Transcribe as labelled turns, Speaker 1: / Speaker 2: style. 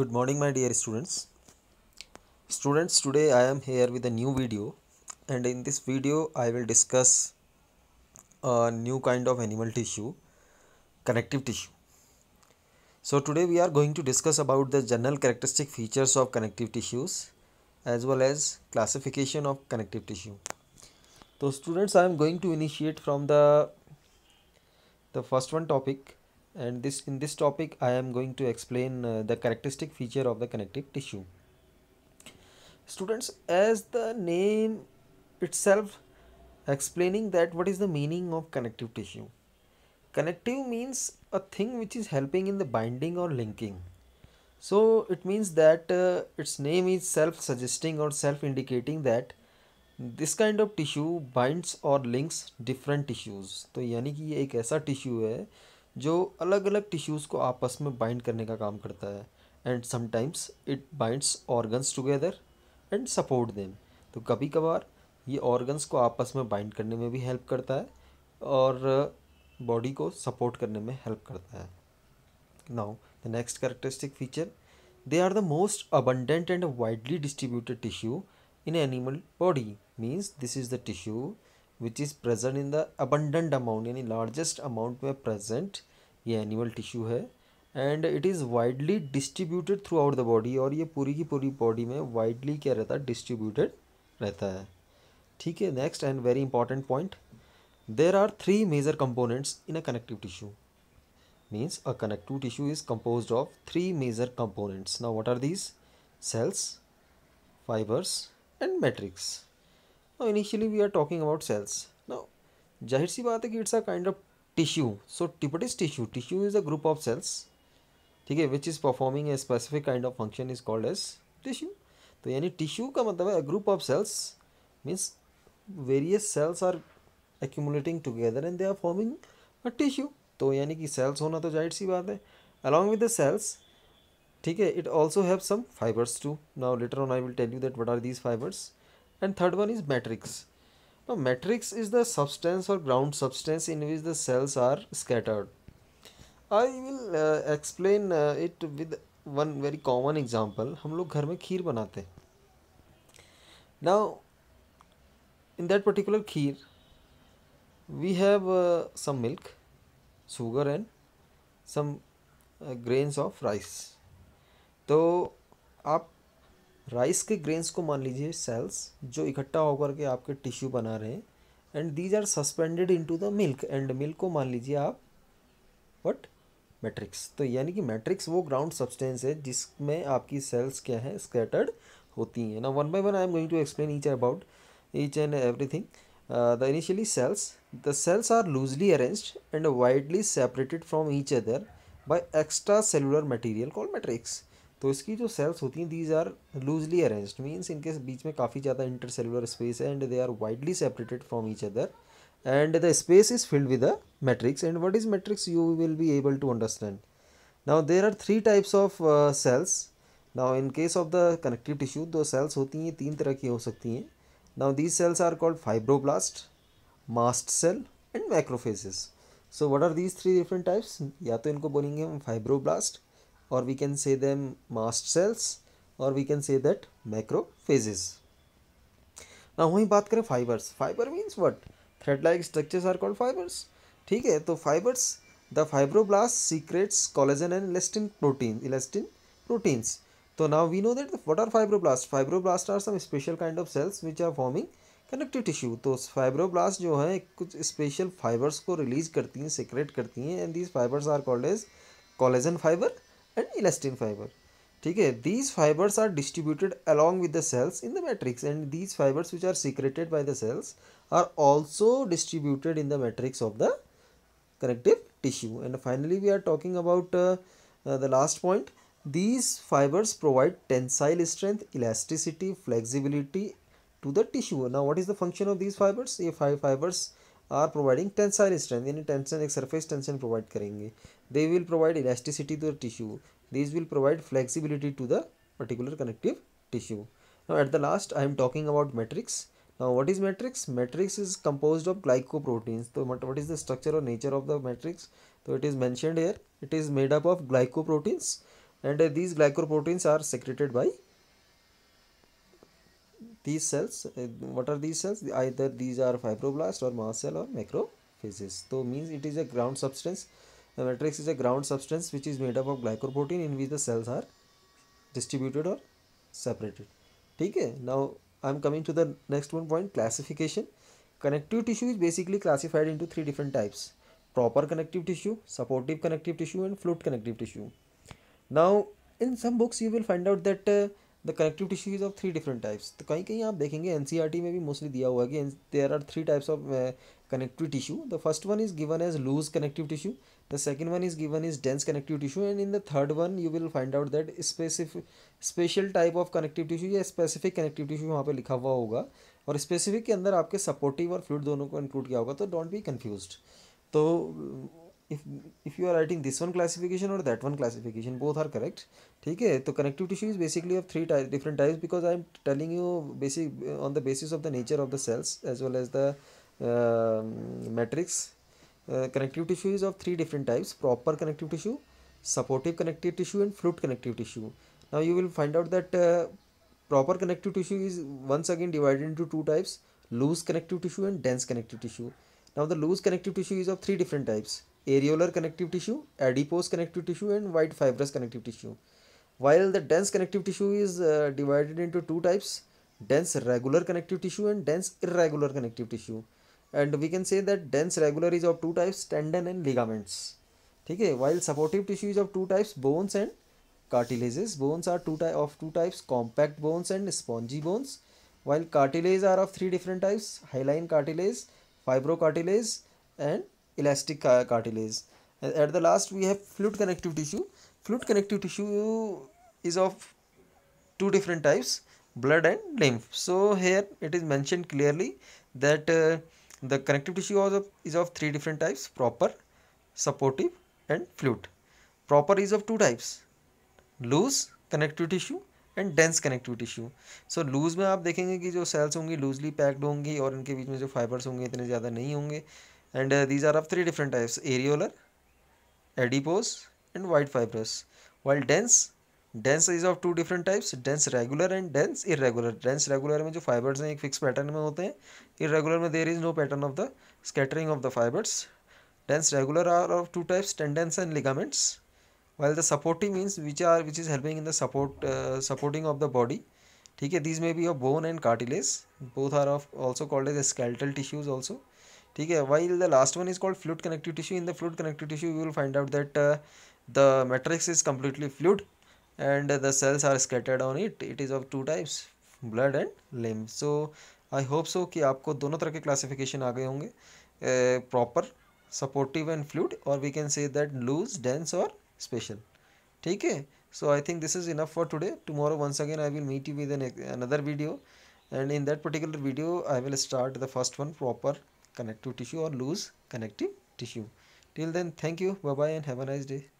Speaker 1: good morning my dear students students today i am here with a new video and in this video i will discuss a new kind of animal tissue connective tissue so today we are going to discuss about the general characteristic features of connective tissues as well as classification of connective tissue so students i am going to initiate from the the first one topic and this in this topic I am going to explain uh, the characteristic feature of the connective tissue. Students as the name itself explaining that what is the meaning of connective tissue. Connective means a thing which is helping in the binding or linking. So it means that uh, its name is self-suggesting or self-indicating that this kind of tissue binds or links different tissues. So यानी कि ये एक ऐसा tissue है जो अलग अलग tissues को आपस में बाइंड करने का काम करता है and sometimes it binds organs together and support them तो कभी कभार ये ऑर्गन्स को आपस में बाइंड करने में भी हेल्प करता है और बॉडी को सपोर्ट करने में हेल्प करता है now the next characteristic feature they are the most abundant and widely distributed tissue in animal body means this is the tissue which is present in the abundant amount यानी largest amount में present ये animal tissue है and it is widely distributed throughout the body और ये पूरी की पूरी body में वाइडली क्या रहता है डिस्ट्रीब्यूटेड रहता है ठीक है next and very important point there are three major components in a connective tissue means a connective tissue is compose of three major components ना what are these cells fibres and matrix now initially we are talking about cells now जाहिर सी बात है कि it's a kind of tissue so टिपट is tissue tissue is a group of cells ठीक है which is performing a specific kind of function is called as tissue तो यानी tissue का मतलब है group of cells means various cells are accumulating together and they are forming a tissue तो यानी कि सेल्स होना तो जाहिर सी बात है अलॉन्ग विद द सेल्स ठीक है it also have some fibres too now later on I will tell you that what are these fibres and third one is matrix now matrix is the substance or ground substance in which the cells are scattered i will uh, explain uh, it with one very common example hum log ghar mein kheer banate हैं now in that particular kheer we have uh, some milk sugar and some uh, grains of rice तो आप rice के grains को मान लीजिए sales जो इकट्ठा होकर के आपके टिश्यू बना रहे हैं and these are suspended into the milk and milk को मान लीजिए आप वट मैट्रिक्स तो यानी कि मैट्रिक्स वो ग्राउंड सब्सटेंस है जिसमें आपकी सेल्स क्या है स्कैटर्ड होती हैं ना one by one I am going to explain each about each and everything initially cells the cells are loosely loosely and widely separated from each other by extracellular material call matrix तो इसकी जो सेल्स होती हैं these are loosely arrange means इनके बीच में काफ़ी ज़्यादा इंटर सेलुलर स्पेस है and they are widely separated from each other and the space is filled with a matrix and what is matrix you will be able to understand now there are three types of cells now in case of the connective tissue दो cells होती हैं तीन तरह की हो सकती हैं now these cells are called fibroblast mast cell and macrophages so what are these three different types या तो इनको बोलेंगे हम fibroblast or we can say them mast cells और we can say that macrophages ना वहीं बात करें fibers fiber means what thread like structures are called fibers ठीक है तो fibers the fibroblast secretes collagen and elastin protein elastin proteins तो now we know that what are fibroblast fibroblast are some special kind of cells which are forming connective tissue तो fibroblast जो है कुछ special fibres को release करती हैं secrete करती हैं and these fibers are called as collagen fiber and elastin fiber okay. These fibers are distributed along with the cells in the matrix and these fibers which are secreted by the cells are also distributed in the matrix of the connective tissue and finally we are talking about uh, uh, the last point these fibers provide tensile strength elasticity flexibility to the tissue now what is the function of these fibers if fibers are providing tensile strength यानी tension एक surface tension provide करेंगे they will provide elasticity to the tissue this will provide flexibility to the particular connective tissue now at the last I am talking about matrix now what is matrix matrix is compose of glycoproteins तो what is the structure और nature of the matrix तो it is mentioned here it is made up of glycoproteins and these glycoproteins are secreted by these cells uh, what are these cells either these are fibroblast or mast cell or macrophages so means it is a ground substance the matrix is a ground substance which is made up of glycoprotein in which the cells are distributed or separated Okay. now I'm coming to the next one point classification connective tissue is basically classified into three different types proper connective tissue supportive connective tissue and fluid connective tissue now in some books you will find out that uh, the connective tissue is of three different types तो कहीं कहीं आप देखेंगे N e में भी mostly दिया हुआ है कि there are three types of connective tissue the first one is given as loose connective tissue the second one is given is dense connective tissue and in the third one you will find out that specific special type of connective tissue या specific connective tissue वहाँ पर लिखा हुआ होगा और specific के अंदर आपके सपोर्टिव और फ्लूड दोनों को इंक्लूड किया होगा तो डोंट बी कन्फ्यूज तो if if you are writing this one classification or that one classification both are correct ठीक है तो connective tissue is basically of three types different types because I am telling you basic uh, on the basis of the nature of the cells as well as the uh, matrix uh, connective tissue is of three different types proper connective tissue supportive connective tissue and fluid connective tissue now you will find out that uh, proper connective tissue is once again divided into two types loose connective tissue and dense connective tissue now the loose connective tissue is of three different types areolar connective tissue, adipose connective tissue and white fibrous connective tissue. While the dense connective tissue is uh, divided into two types, dense regular connective tissue and dense irregular connective tissue. And we can say that dense regular is of two types, tendon and ligaments. Okay, while supportive tissue is of two types, bones and cartilages. Bones are two of two types, compact bones and spongy bones. While cartilages are of three different types, hyaline cartilage, fibrocartilage and elastic cartilage at the last we have fluid connective tissue fluid connective tissue is of two different types blood and lymph so here it is mentioned clearly that uh, the connective tissue is of, is of three different types proper supportive and fluid proper is of two types loose connective tissue and dense connective tissue so loose में आप देखेंगे कि जो sales होंगी loosely packed होंगी और इनके बीच में जो फाइबर्स होंगे इतने ज़्यादा नहीं होंगे and uh, these are of three different types areolar adipose and white fibres. while dense dense is of two different types dense regular and dense irregular dense regular mein jo fibers hain ek fixed pattern mein irregular there is no pattern of the scattering of the fibers dense regular are of two types tendons and ligaments while the supporting means which are which is helping in the support uh, supporting of the body okay these may be of bone and cartilage both are of also called as skeletal tissues also ठीक है while the last one is called fluid connective tissue in the fluid connective tissue you will find out that the matrix is completely fluid and the cells are scattered on it it is of two types blood and limb so I hope so कि आपको दोनों तरह के classification आ गए होंगे proper supportive and fluid और we can say that loose dense और स्पेशल ठीक है so I think this is enough for today tomorrow once again I will meet you with an another video and in that particular video I will start the first one proper connective tissue or loose connective tissue. Till then, thank you. Bye bye and have a nice day.